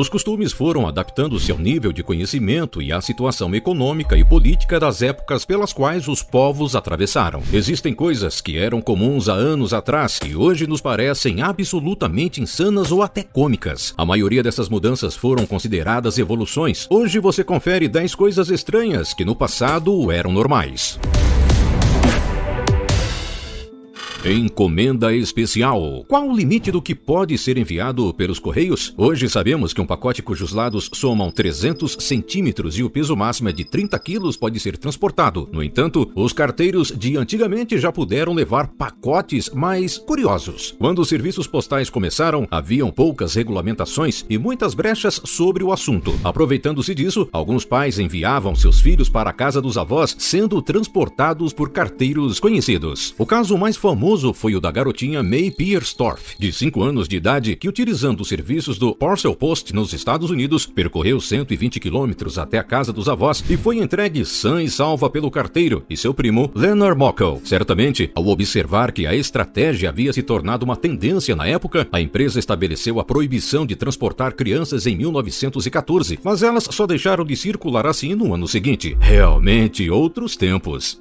Os costumes foram adaptando-se ao nível de conhecimento e à situação econômica e política das épocas pelas quais os povos atravessaram. Existem coisas que eram comuns há anos atrás e hoje nos parecem absolutamente insanas ou até cômicas. A maioria dessas mudanças foram consideradas evoluções. Hoje você confere 10 coisas estranhas que no passado eram normais. Encomenda especial. Qual o limite do que pode ser enviado pelos correios? Hoje sabemos que um pacote cujos lados somam 300 centímetros e o peso máximo é de 30 quilos pode ser transportado. No entanto, os carteiros de antigamente já puderam levar pacotes mais curiosos. Quando os serviços postais começaram, haviam poucas regulamentações e muitas brechas sobre o assunto. Aproveitando-se disso, alguns pais enviavam seus filhos para a casa dos avós, sendo transportados por carteiros conhecidos. O caso mais famoso famoso foi o da garotinha May Pierstorff, de 5 anos de idade, que utilizando os serviços do Parcel Post nos Estados Unidos, percorreu 120 quilômetros até a casa dos avós e foi entregue sã e salva pelo carteiro e seu primo Leonard Mockel. Certamente, ao observar que a estratégia havia se tornado uma tendência na época, a empresa estabeleceu a proibição de transportar crianças em 1914, mas elas só deixaram de circular assim no ano seguinte. Realmente outros tempos.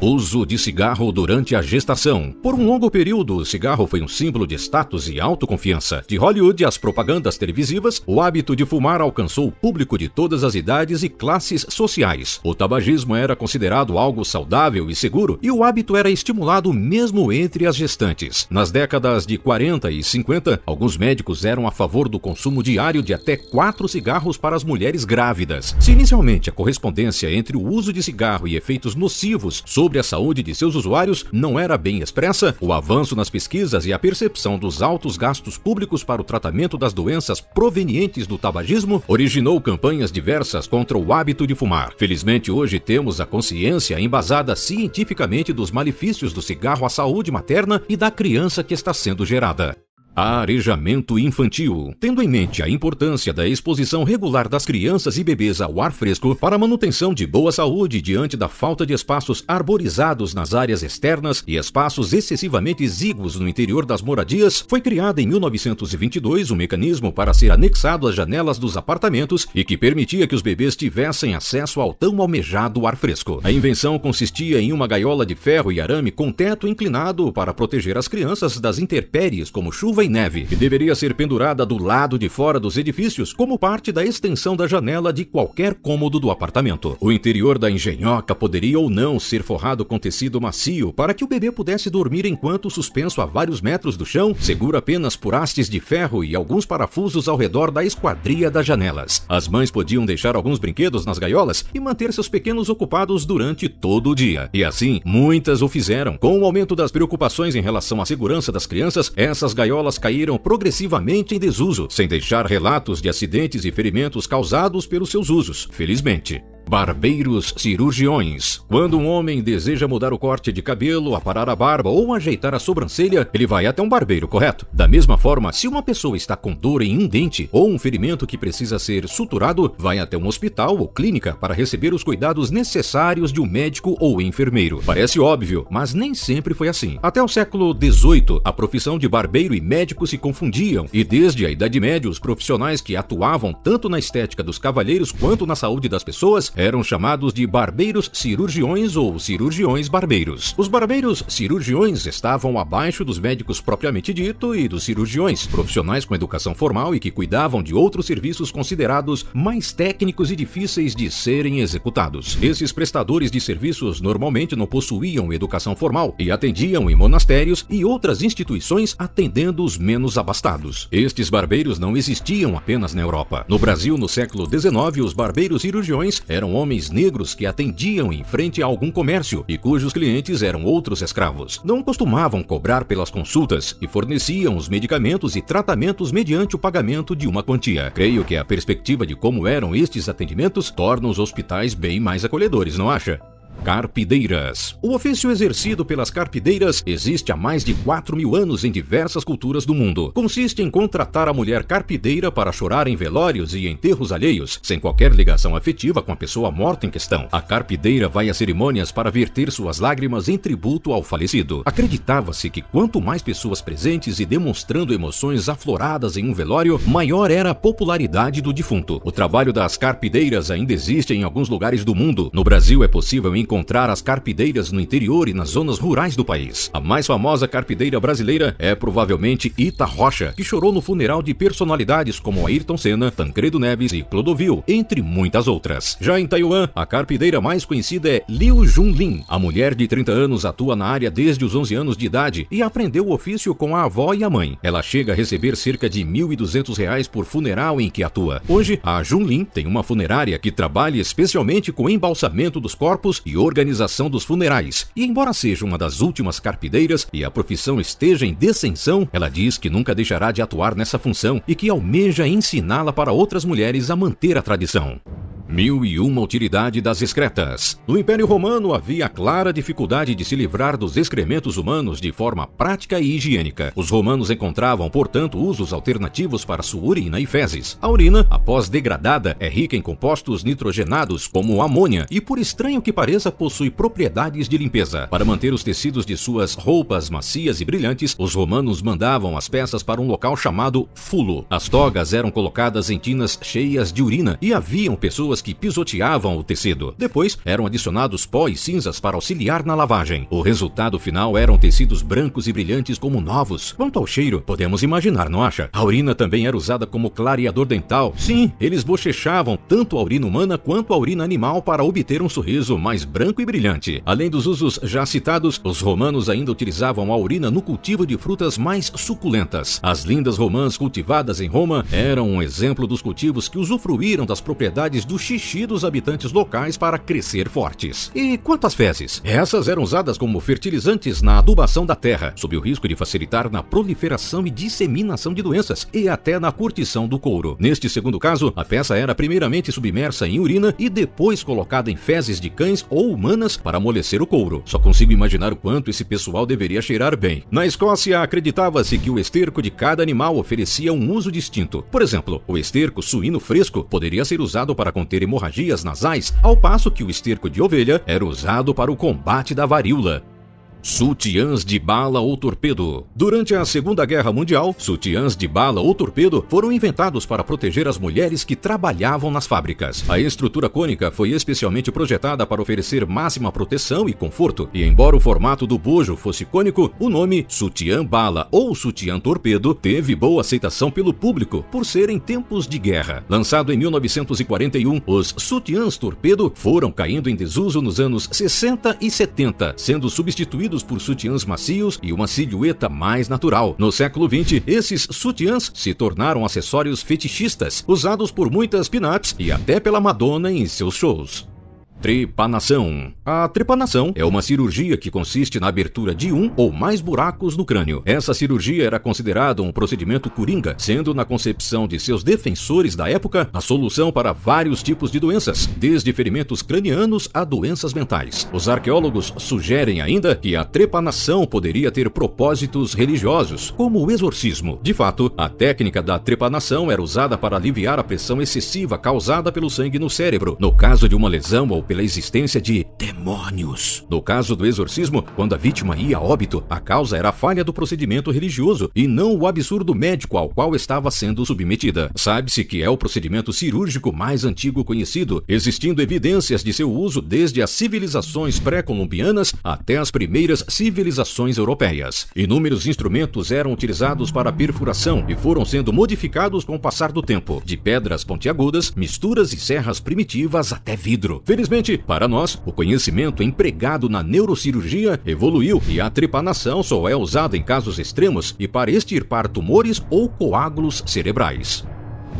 Uso de cigarro durante a gestação. Por um longo período, o cigarro foi um símbolo de status e autoconfiança. De Hollywood às propagandas televisivas, o hábito de fumar alcançou o público de todas as idades e classes sociais. O tabagismo era considerado algo saudável e seguro, e o hábito era estimulado mesmo entre as gestantes. Nas décadas de 40 e 50, alguns médicos eram a favor do consumo diário de até quatro cigarros para as mulheres grávidas. Se inicialmente a correspondência entre o uso de cigarro e efeitos nocivos sobre sobre a saúde de seus usuários não era bem expressa, o avanço nas pesquisas e a percepção dos altos gastos públicos para o tratamento das doenças provenientes do tabagismo originou campanhas diversas contra o hábito de fumar. Felizmente, hoje temos a consciência embasada cientificamente dos malefícios do cigarro à saúde materna e da criança que está sendo gerada. Arejamento infantil. Tendo em mente a importância da exposição regular das crianças e bebês ao ar fresco para a manutenção de boa saúde diante da falta de espaços arborizados nas áreas externas e espaços excessivamente exíguos no interior das moradias, foi criado em 1922 um mecanismo para ser anexado às janelas dos apartamentos e que permitia que os bebês tivessem acesso ao tão almejado ar fresco. A invenção consistia em uma gaiola de ferro e arame com teto inclinado para proteger as crianças das intempéries como chuva e sem neve e deveria ser pendurada do lado de fora dos edifícios como parte da extensão da janela de qualquer cômodo do apartamento. O interior da engenhoca poderia ou não ser forrado com tecido macio para que o bebê pudesse dormir enquanto suspenso a vários metros do chão, seguro apenas por hastes de ferro e alguns parafusos ao redor da esquadria das janelas. As mães podiam deixar alguns brinquedos nas gaiolas e manter seus pequenos ocupados durante todo o dia. E assim, muitas o fizeram. Com o aumento das preocupações em relação à segurança das crianças, essas gaiolas caíram progressivamente em desuso, sem deixar relatos de acidentes e ferimentos causados pelos seus usos, felizmente. Barbeiros cirurgiões. Quando um homem deseja mudar o corte de cabelo, aparar a barba ou ajeitar a sobrancelha, ele vai até um barbeiro, correto? Da mesma forma, se uma pessoa está com dor em um dente ou um ferimento que precisa ser suturado, vai até um hospital ou clínica para receber os cuidados necessários de um médico ou enfermeiro. Parece óbvio, mas nem sempre foi assim. Até o século XVIII, a profissão de barbeiro e médico se confundiam, e desde a Idade Média, os profissionais que atuavam tanto na estética dos cavalheiros quanto na saúde das pessoas eram chamados de barbeiros cirurgiões ou cirurgiões barbeiros. Os barbeiros cirurgiões estavam abaixo dos médicos propriamente dito e dos cirurgiões, profissionais com educação formal e que cuidavam de outros serviços considerados mais técnicos e difíceis de serem executados. Esses prestadores de serviços normalmente não possuíam educação formal e atendiam em monastérios e outras instituições atendendo os menos abastados. Estes barbeiros não existiam apenas na Europa. No Brasil, no século XIX, os barbeiros cirurgiões eram eram homens negros que atendiam em frente a algum comércio e cujos clientes eram outros escravos. Não costumavam cobrar pelas consultas e forneciam os medicamentos e tratamentos mediante o pagamento de uma quantia. Creio que a perspectiva de como eram estes atendimentos torna os hospitais bem mais acolhedores, não acha? Carpideiras. O ofício exercido pelas carpideiras existe há mais de 4 mil anos em diversas culturas do mundo. Consiste em contratar a mulher carpideira para chorar em velórios e enterros alheios, sem qualquer ligação afetiva com a pessoa morta em questão. A carpideira vai às cerimônias para verter suas lágrimas em tributo ao falecido. Acreditava-se que quanto mais pessoas presentes e demonstrando emoções afloradas em um velório, maior era a popularidade do defunto. O trabalho das carpideiras ainda existe em alguns lugares do mundo. No Brasil é possível encontrar encontrar as carpideiras no interior e nas zonas rurais do país. A mais famosa carpideira brasileira é provavelmente Ita Rocha, que chorou no funeral de personalidades como Ayrton Senna, Tancredo Neves e Clodovil, entre muitas outras. Já em Taiwan, a carpideira mais conhecida é Liu Junlin. A mulher de 30 anos atua na área desde os 11 anos de idade e aprendeu o ofício com a avó e a mãe. Ela chega a receber cerca de R$ 1.200 por funeral em que atua. Hoje, a Junlin tem uma funerária que trabalha especialmente com o embalsamento dos corpos e organização dos funerais. E embora seja uma das últimas carpideiras e a profissão esteja em descensão, ela diz que nunca deixará de atuar nessa função e que almeja ensiná-la para outras mulheres a manter a tradição. Mil e uma utilidade das excretas. No Império Romano havia clara dificuldade de se livrar dos excrementos humanos de forma prática e higiênica. Os romanos encontravam, portanto, usos alternativos para sua urina e fezes. A urina, após degradada, é rica em compostos nitrogenados como amônia e, por estranho que pareça, possui propriedades de limpeza. Para manter os tecidos de suas roupas macias e brilhantes, os romanos mandavam as peças para um local chamado fulo. As togas eram colocadas em tinas cheias de urina e haviam pessoas pessoas que pisoteavam o tecido. Depois, eram adicionados pó e cinzas para auxiliar na lavagem. O resultado final eram tecidos brancos e brilhantes como novos. Quanto ao cheiro, podemos imaginar, não acha? A urina também era usada como clareador dental. Sim, eles bochechavam tanto a urina humana quanto a urina animal para obter um sorriso mais branco e brilhante. Além dos usos já citados, os romanos ainda utilizavam a urina no cultivo de frutas mais suculentas. As lindas romãs cultivadas em Roma eram um exemplo dos cultivos que usufruíram das propriedades do xixi dos habitantes locais para crescer fortes. E quantas fezes? Essas eram usadas como fertilizantes na adubação da terra, sob o risco de facilitar na proliferação e disseminação de doenças e até na curtição do couro. Neste segundo caso, a peça era primeiramente submersa em urina e depois colocada em fezes de cães ou humanas para amolecer o couro. Só consigo imaginar o quanto esse pessoal deveria cheirar bem. Na Escócia, acreditava-se que o esterco de cada animal oferecia um uso distinto. Por exemplo, o esterco suíno fresco poderia ser usado para conter ter hemorragias nasais, ao passo que o esterco de ovelha era usado para o combate da varíola. Sutiãs de bala ou torpedo. Durante a Segunda Guerra Mundial, sutiãs de bala ou torpedo foram inventados para proteger as mulheres que trabalhavam nas fábricas. A estrutura cônica foi especialmente projetada para oferecer máxima proteção e conforto, e embora o formato do bojo fosse cônico, o nome sutiã bala ou sutiã torpedo teve boa aceitação pelo público por ser em tempos de guerra. Lançado em 1941, os sutiãs torpedo foram caindo em desuso nos anos 60 e 70, sendo substituídos substituídos por sutiãs macios e uma silhueta mais natural. No século 20, esses sutiãs se tornaram acessórios fetichistas, usados por muitas pin-ups e até pela Madonna em seus shows. Trepanação. A trepanação é uma cirurgia que consiste na abertura de um ou mais buracos no crânio. Essa cirurgia era considerada um procedimento coringa, sendo na concepção de seus defensores da época a solução para vários tipos de doenças, desde ferimentos cranianos a doenças mentais. Os arqueólogos sugerem ainda que a trepanação poderia ter propósitos religiosos, como o exorcismo. De fato, a técnica da trepanação era usada para aliviar a pressão excessiva causada pelo sangue no cérebro, no caso de uma lesão ou pela existência de demônios. No caso do exorcismo, quando a vítima ia a óbito, a causa era a falha do procedimento religioso e não o absurdo médico ao qual estava sendo submetida. Sabe-se que é o procedimento cirúrgico mais antigo conhecido, existindo evidências de seu uso desde as civilizações pré-colombianas até as primeiras civilizações europeias. Inúmeros instrumentos eram utilizados para perfuração e foram sendo modificados com o passar do tempo, de pedras pontiagudas, misturas e serras primitivas até vidro. Felizmente, Infelizmente, para nós, o conhecimento empregado na neurocirurgia evoluiu e a trepanação só é usada em casos extremos e para extirpar tumores ou coágulos cerebrais.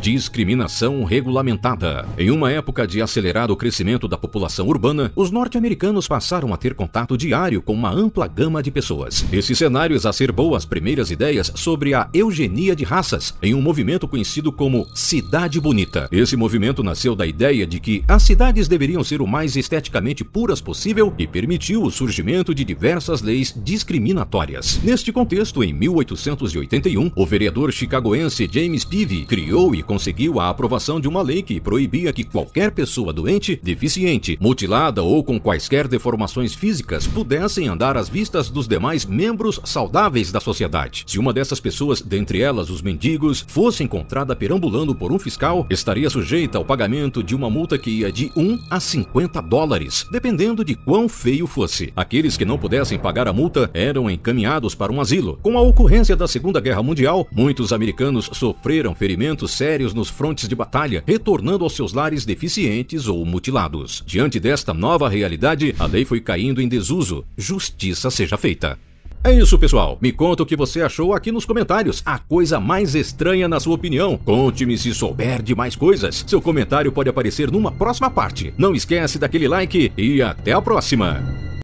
Discriminação regulamentada. Em uma época de acelerado crescimento da população urbana, os norte-americanos passaram a ter contato diário com uma ampla gama de pessoas. Esse cenário exacerbou as primeiras ideias sobre a eugenia de raças em um movimento conhecido como Cidade Bonita. Esse movimento nasceu da ideia de que as cidades deveriam ser o mais esteticamente puras possível e permitiu o surgimento de diversas leis discriminatórias. Neste contexto, em 1881, o vereador chicagoense James Peavy criou e conseguiu a aprovação de uma lei que proibia que qualquer pessoa doente, deficiente, mutilada ou com quaisquer deformações físicas pudessem andar às vistas dos demais membros saudáveis da sociedade. Se uma dessas pessoas, dentre elas os mendigos, fosse encontrada perambulando por um fiscal, estaria sujeita ao pagamento de uma multa que ia de 1 a 50 dólares, dependendo de quão feio fosse. Aqueles que não pudessem pagar a multa eram encaminhados para um asilo. Com a ocorrência da Segunda Guerra Mundial, muitos americanos sofreram ferimentos sérios sérios nos frontes de batalha, retornando aos seus lares deficientes ou mutilados. Diante desta nova realidade, a lei foi caindo em desuso. Justiça seja feita. É isso, pessoal. Me conta o que você achou aqui nos comentários. A coisa mais estranha na sua opinião. Conte-me se souber de mais coisas. Seu comentário pode aparecer numa próxima parte. Não esquece daquele like e até a próxima.